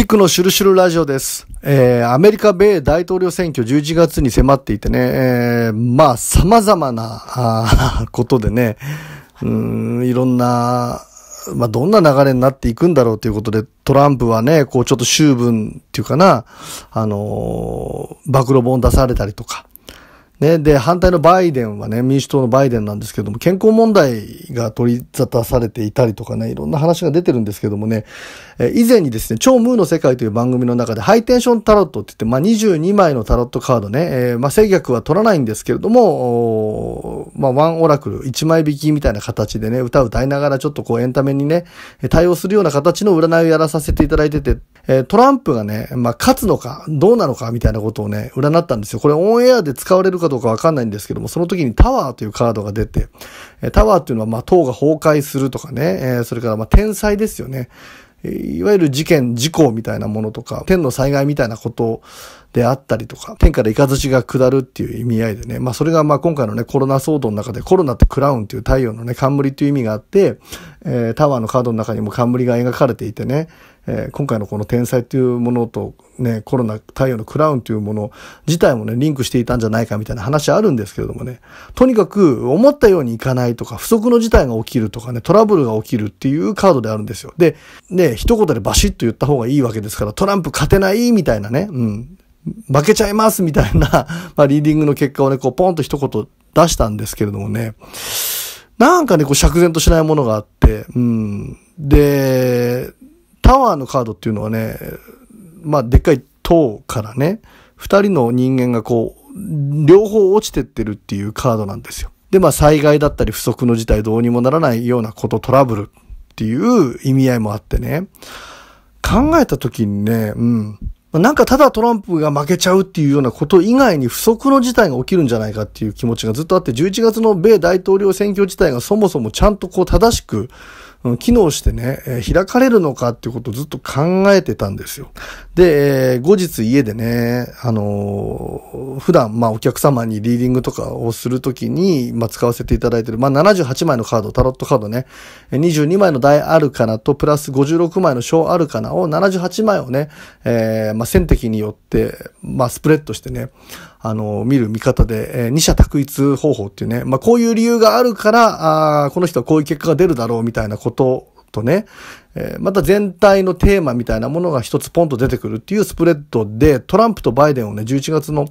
キックのシュルシュルラジオです。えー、アメリカ米大統領選挙11月に迫っていてね、えー、まあ、様々な、ことでね、うん、いろんな、まあ、どんな流れになっていくんだろうということで、トランプはね、こう、ちょっと終分っていうかな、あのー、暴露本出されたりとか、ね、で、反対のバイデンはね、民主党のバイデンなんですけども、健康問題が取り沙汰されていたりとかね、いろんな話が出てるんですけどもね、え以前にですね、超ムーの世界という番組の中で、ハイテンションタロットって言って、まあ、22枚のタロットカードね、えー、まあ、制約は取らないんですけれども、まあ、ワンオラクル、1枚引きみたいな形でね、歌を歌いながらちょっとこうエンタメにね、対応するような形の占いをやらさせていただいてて、えトランプがね、まあ、勝つのか、どうなのかみたいなことをね、占ったんですよ。これオンエアで使われるかどうかわかんないんですけども、その時にタワーというカードが出て、タワーっていうのは、まあ、塔が崩壊するとかね、それから、まあ、天災ですよね。いわゆる事件、事故みたいなものとか、天の災害みたいなことであったりとか、天から雷が下るっていう意味合いでね、まあそれがまあ今回のね、コロナ騒動の中でコロナってクラウンっていう太陽のね、冠という意味があって、えー、タワーのカードの中にも冠が描かれていてね、えー、今回のこの天才というものと、ね、コロナ太陽のクラウンというもの自体もね、リンクしていたんじゃないかみたいな話あるんですけれどもね、とにかく思ったようにいかないとか、不測の事態が起きるとかね、トラブルが起きるっていうカードであるんですよ。で、ね、一言でバシッと言った方がいいわけですから、トランプ勝てないみたいなね、うん、負けちゃいますみたいな まあ、リーディングの結果をね、こう、ポンと一言出したんですけれどもね、なんかね、こう、釈然としないものがあって、うん。で、タワーのカードっていうのはね、まあ、でっかい塔からね、二人の人間がこう、両方落ちてってるっていうカードなんですよ。で、まあ、災害だったり不測の事態どうにもならないようなこと、トラブルっていう意味合いもあってね。考えた時にね、うん。なんかただトランプが負けちゃうっていうようなこと以外に不測の事態が起きるんじゃないかっていう気持ちがずっとあって、11月の米大統領選挙自体がそもそもちゃんとこう正しく機能してね、開かれるのかっていうことをずっと考えてたんですよ。で、後日家でね、あの普段、まあお客様にリーディングとかをするときに、まあ使わせていただいてる、まあ78枚のカード、タロットカードね、22枚の大アルカナとプラス56枚の小アルカナを78枚をね、えー、まあ選的によって、まあスプレッドしてね、あの、見る見方で、えー、二者択一方法っていうね、まあ、こういう理由があるから、あこの人はこういう結果が出るだろうみたいなこととね、えー、また全体のテーマみたいなものが一つポンと出てくるっていうスプレッドで、トランプとバイデンをね、11月の、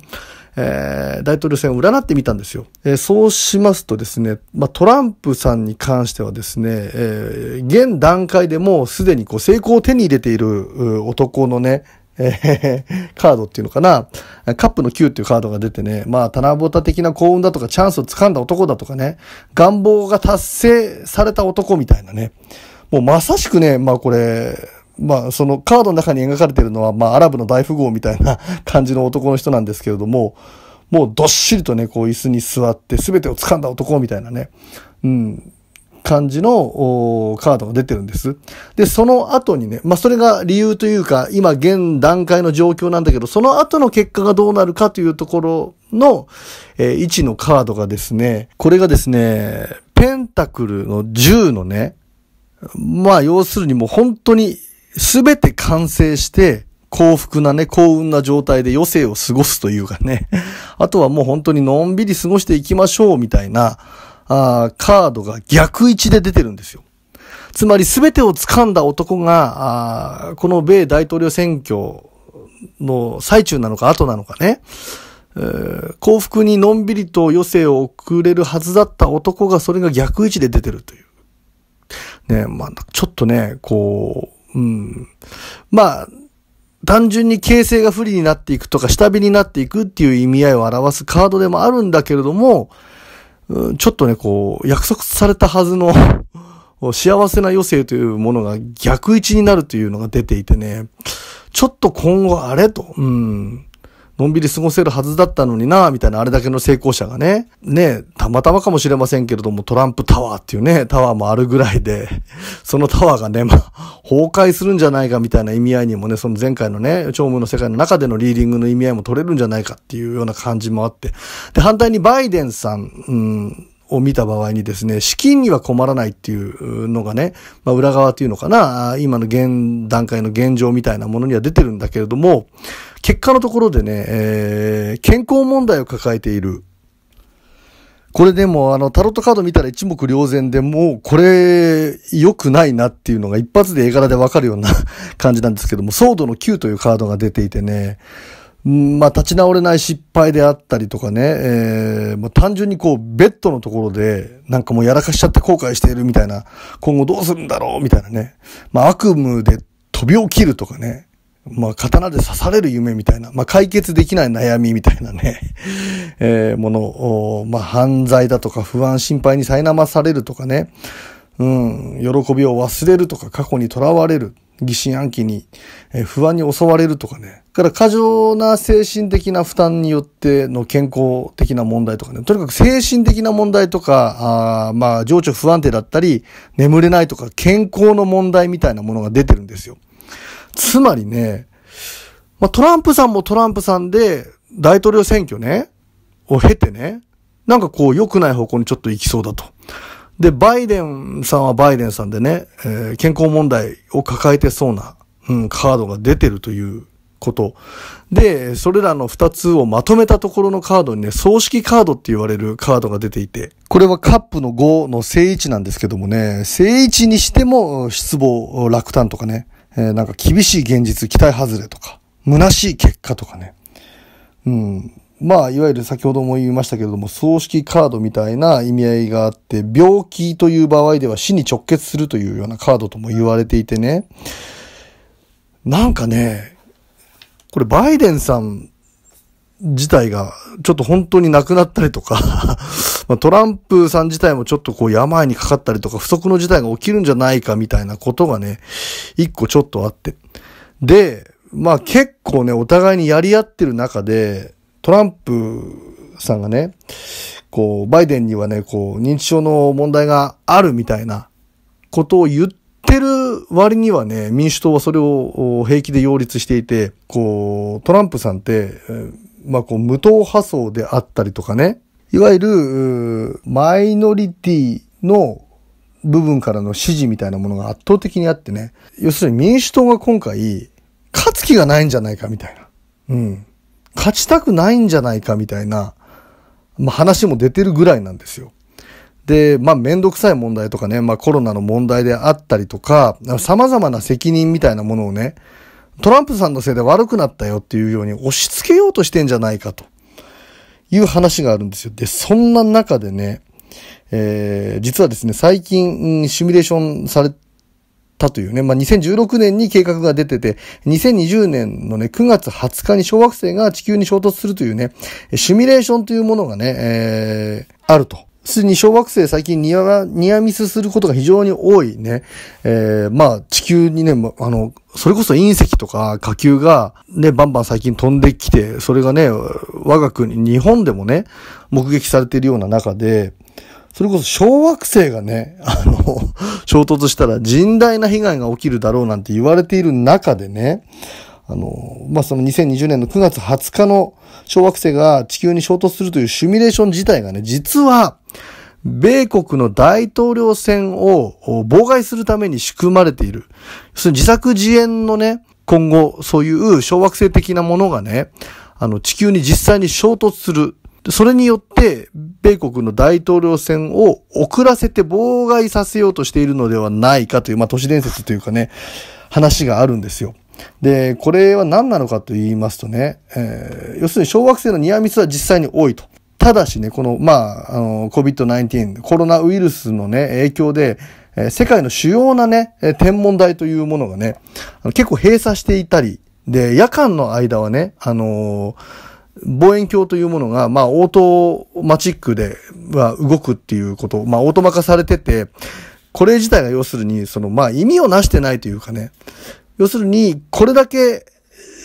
えー、大統領選を占ってみたんですよ。えー、そうしますとですね、まあ、トランプさんに関してはですね、え現段階でもすでにこう成功を手に入れている男のね、えー、カードっていうのかな、カップの9っていうカードが出てね、まあ、棚ぼた的な幸運だとか、チャンスを掴んだ男だとかね、願望が達成された男みたいなね、もうまさしくね、まあこれ、まあそのカードの中に描かれてるのは、まあアラブの大富豪みたいな 感じの男の人なんですけれども、もうどっしりとね、こう椅子に座って全てを掴んだ男みたいなね、うん、感じのカードが出てるんです。で、その後にね、まあ、それが理由というか、今現段階の状況なんだけど、その後の結果がどうなるかというところの、えー、位置のカードがですね、これがですね、ペンタクルの10のね、まあ、要するにもう本当に全て完成して、幸福なね、幸運な状態で余生を過ごすというかね、あとはもう本当にのんびり過ごしていきましょうみたいな、あカードが逆位置で出てるんですよ。つまり全てを掴んだ男が、あこの米大統領選挙の最中なのか後なのかね、えー、幸福にのんびりと余生を送れるはずだった男がそれが逆位置で出てるという。ね、まあ、ちょっとね、こう、うん。まあ、単純に形勢が不利になっていくとか、下火になっていくっていう意味合いを表すカードでもあるんだけれども、ちょっとね、こう、約束されたはずの 幸せな余生というものが逆位置になるというのが出ていてね、ちょっと今後あれと、うん、のんびり過ごせるはずだったのにな、みたいなあれだけの成功者がね、ね、たまたまかもしれませんけれども、トランプタワーっていうね、タワーもあるぐらいで、そのタワーがね、まあ、崩壊するんじゃないかみたいな意味合いにもね、その前回のね、長務の世界の中でのリーディングの意味合いも取れるんじゃないかっていうような感じもあって、で、反対にバイデンさん、うん、を見た場合にですね、資金には困らないっていうのがね、まあ、裏側っていうのかな、今の現段階の現状みたいなものには出てるんだけれども、結果のところでね、えー、健康問題を抱えている。これでもあのタロットカード見たら一目瞭然でもうこれ良くないなっていうのが一発で絵柄でわかるような 感じなんですけども、ソードの9というカードが出ていてね、まあ、立ち直れない失敗であったりとかね、えー、もう単純にこう、ベッドのところで、なんかもうやらかしちゃって後悔しているみたいな、今後どうするんだろうみたいなね。まあ、悪夢で飛び起きるとかね。まあ、刀で刺される夢みたいな、まあ、解決できない悩みみたいなね、えー、ものを、まあ、犯罪だとか不安心配に苛まされるとかね、うん、喜びを忘れるとか過去にとらわれる。疑心暗鬼に、え不安に襲われるとかね。から過剰な精神的な負担によっての健康的な問題とかね。とにかく精神的な問題とか、あまあ情緒不安定だったり、眠れないとか、健康の問題みたいなものが出てるんですよ。つまりね、まあ、トランプさんもトランプさんで、大統領選挙ね、を経てね、なんかこう良くない方向にちょっと行きそうだと。で、バイデンさんはバイデンさんでね、えー、健康問題を抱えてそうな、うん、カードが出てるということ。で、それらの2つをまとめたところのカードにね、葬式カードって言われるカードが出ていて、これはカップの5の正位置なんですけどもね、正位置にしても失望、落胆とかね、えー、なんか厳しい現実、期待外れとか、虚しい結果とかね、うん、まあ、いわゆる先ほども言いましたけれども、葬式カードみたいな意味合いがあって、病気という場合では死に直結するというようなカードとも言われていてね、なんかね、これバイデンさん自体がちょっと本当に亡くなったりとか トランプさん自体もちょっとこう病にかかったりとか不測の事態が起きるんじゃないかみたいなことがね、一個ちょっとあって。で、まあ結構ね、お互いにやり合ってる中で、トランプさんがね、こう、バイデンにはね、こう、認知症の問題があるみたいなことを言ってる割にはね、民主党はそれを平気で擁立していて、こう、トランプさんって、まあ、こう、無党派層であったりとかね、いわゆる、マイノリティの部分からの支持みたいなものが圧倒的にあってね、要するに民主党が今回、勝つ気がないんじゃないかみたいな。うん。勝ちたくないんじゃないかみたいな、まあ、話も出てるぐらいなんですよ。で、まあ、めんどくさい問題とかね、まあ、コロナの問題であったりとか、様々な責任みたいなものをね、トランプさんのせいで悪くなったよっていうように押し付けようとしてんじゃないかという話があるんですよ。で、そんな中でね、えー、実はですね、最近シミュレーションされたというね、まあ、2016年に計画が出てて、2020年のね、9月20日に小惑星が地球に衝突するというね、シミュレーションというものがね、えー、あると。すでに小惑星最近ニアニアミスすることが非常に多いね。えー、まあ地球にね、あの、それこそ隕石とか火球がね、バンバン最近飛んできて、それがね、我が国、日本でもね、目撃されているような中で、それこそ小惑星がね、あの、衝突したら甚大な被害が起きるだろうなんて言われている中でね、あの、まあ、その2020年の9月20日の小惑星が地球に衝突するというシミュレーション自体がね、実は、米国の大統領選を妨害するために仕組まれている。その自作自演のね、今後、そういう小惑星的なものがね、あの、地球に実際に衝突する。それによって、米国の大統領選を遅らせて妨害させようとしているのではないかという、まあ、都市伝説というかね、話があるんですよ。で、これは何なのかと言いますとね、えー、要するに小惑星のニアミスは実際に多いと。ただしね、この、まあ、あの、COVID-19、コロナウイルスのね、影響で、えー、世界の主要なね、天文台というものがね、結構閉鎖していたり、で、夜間の間はね、あのー望遠鏡というものが、まあ、オートマチックで、まあ、動くっていうこと、まあ、オートマ化されてて、これ自体が要するに、その、まあ、意味をなしてないというかね、要するに、これだけ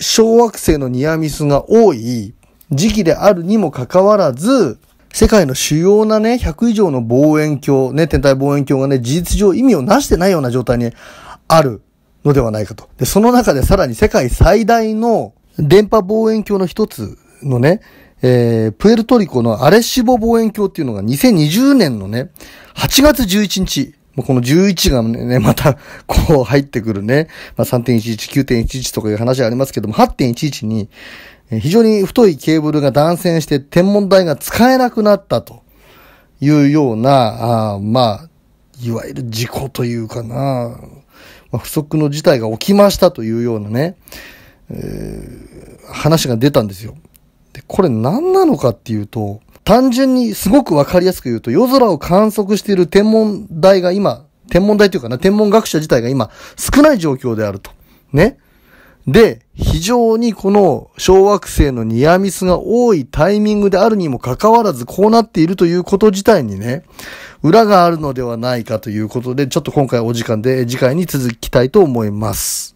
小惑星のニアミスが多い時期であるにもかかわらず、世界の主要なね、100以上の望遠鏡、ね、天体望遠鏡がね、事実上意味をなしてないような状態にあるのではないかと。で、その中でさらに世界最大の電波望遠鏡の一つのね、えー、プエルトリコのアレシボ望遠鏡っていうのが2020年のね、8月11日、もうこの11がね、また、こう入ってくるね。まあ、3.11、9.11とかいう話ありますけども、8.11に、非常に太いケーブルが断線して天文台が使えなくなったというような、あまあ、いわゆる事故というかな、まあ、不測の事態が起きましたというようなね、えー、話が出たんですよ。で、これ何なのかっていうと、単純にすごくわかりやすく言うと、夜空を観測している天文台が今、天文台というかな、天文学者自体が今、少ない状況であると。ね。で、非常にこの小惑星のニアミスが多いタイミングであるにもかかわらずこうなっているということ自体にね、裏があるのではないかということで、ちょっと今回お時間で次回に続きたいと思います。